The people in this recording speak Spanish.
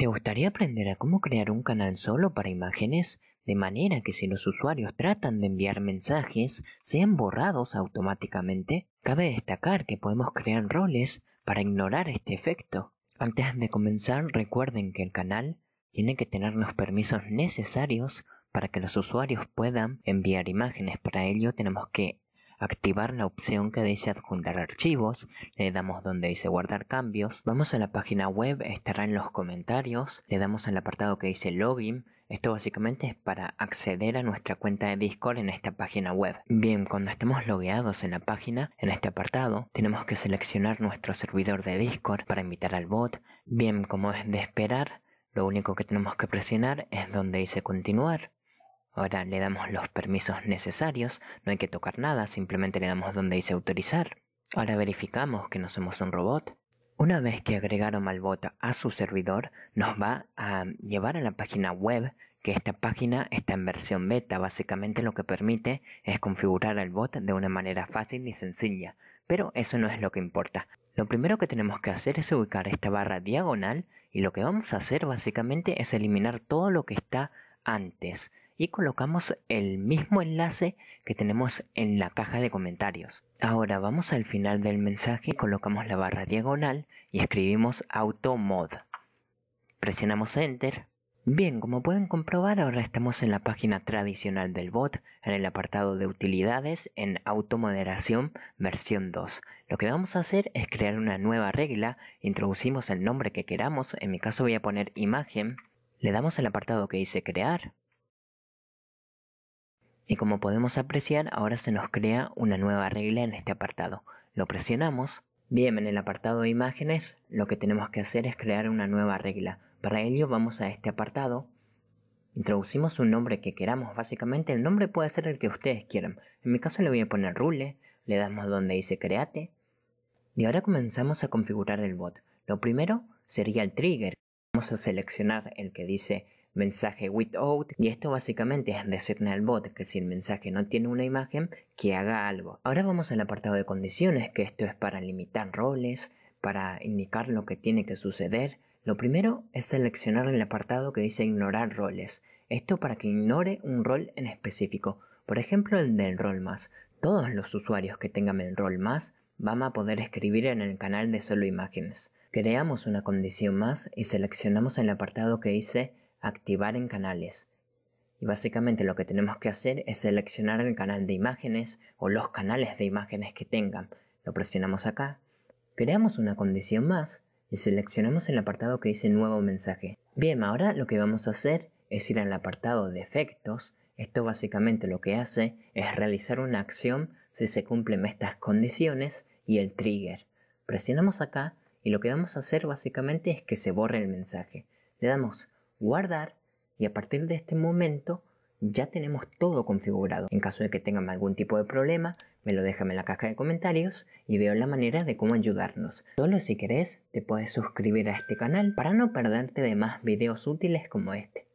¿Te gustaría aprender a cómo crear un canal solo para imágenes? De manera que si los usuarios tratan de enviar mensajes, sean borrados automáticamente. Cabe destacar que podemos crear roles para ignorar este efecto. Antes de comenzar, recuerden que el canal tiene que tener los permisos necesarios para que los usuarios puedan enviar imágenes. Para ello tenemos que activar la opción que dice adjuntar archivos, le damos donde dice guardar cambios, vamos a la página web, estará en los comentarios, le damos al apartado que dice login, esto básicamente es para acceder a nuestra cuenta de Discord en esta página web. Bien, cuando estemos logueados en la página, en este apartado, tenemos que seleccionar nuestro servidor de Discord para invitar al bot. Bien, como es de esperar, lo único que tenemos que presionar es donde dice continuar. Ahora le damos los permisos necesarios, no hay que tocar nada, simplemente le damos donde dice autorizar. Ahora verificamos que no somos un robot. Una vez que agregaron al bot a su servidor, nos va a llevar a la página web, que esta página está en versión beta. Básicamente lo que permite es configurar al bot de una manera fácil y sencilla, pero eso no es lo que importa. Lo primero que tenemos que hacer es ubicar esta barra diagonal y lo que vamos a hacer básicamente es eliminar todo lo que está antes y colocamos el mismo enlace que tenemos en la caja de comentarios. Ahora vamos al final del mensaje, colocamos la barra diagonal y escribimos AutoMod. Presionamos Enter. Bien, como pueden comprobar, ahora estamos en la página tradicional del bot, en el apartado de utilidades, en automoderación versión 2. Lo que vamos a hacer es crear una nueva regla, introducimos el nombre que queramos, en mi caso voy a poner imagen, le damos al apartado que dice crear, y como podemos apreciar, ahora se nos crea una nueva regla en este apartado. Lo presionamos. Bien, en el apartado de imágenes lo que tenemos que hacer es crear una nueva regla. Para ello vamos a este apartado, introducimos un nombre que queramos, básicamente el nombre puede ser el que ustedes quieran. En mi caso le voy a poner rule, le damos donde dice create y ahora comenzamos a configurar el bot. Lo primero sería el trigger. Vamos a seleccionar el que dice mensaje without y esto básicamente es decirle al bot que si el mensaje no tiene una imagen que haga algo. Ahora vamos al apartado de condiciones que esto es para limitar roles, para indicar lo que tiene que suceder. Lo primero es seleccionar el apartado que dice ignorar roles. Esto para que ignore un rol en específico. Por ejemplo, el del rol más. Todos los usuarios que tengan el rol más van a poder escribir en el canal de solo imágenes. Creamos una condición más y seleccionamos el apartado que dice activar en canales. Y básicamente lo que tenemos que hacer es seleccionar el canal de imágenes o los canales de imágenes que tengan. Lo presionamos acá, creamos una condición más y seleccionamos el apartado que dice nuevo mensaje. Bien, ahora lo que vamos a hacer es ir al apartado de efectos. Esto básicamente lo que hace es realizar una acción si se cumplen estas condiciones y el trigger. Presionamos acá y lo que vamos a hacer básicamente es que se borre el mensaje. Le damos guardar y a partir de este momento ya tenemos todo configurado. En caso de que tengan algún tipo de problema, me lo dejan en la caja de comentarios y veo la manera de cómo ayudarnos. Solo si querés te puedes suscribir a este canal para no perderte de más videos útiles como este.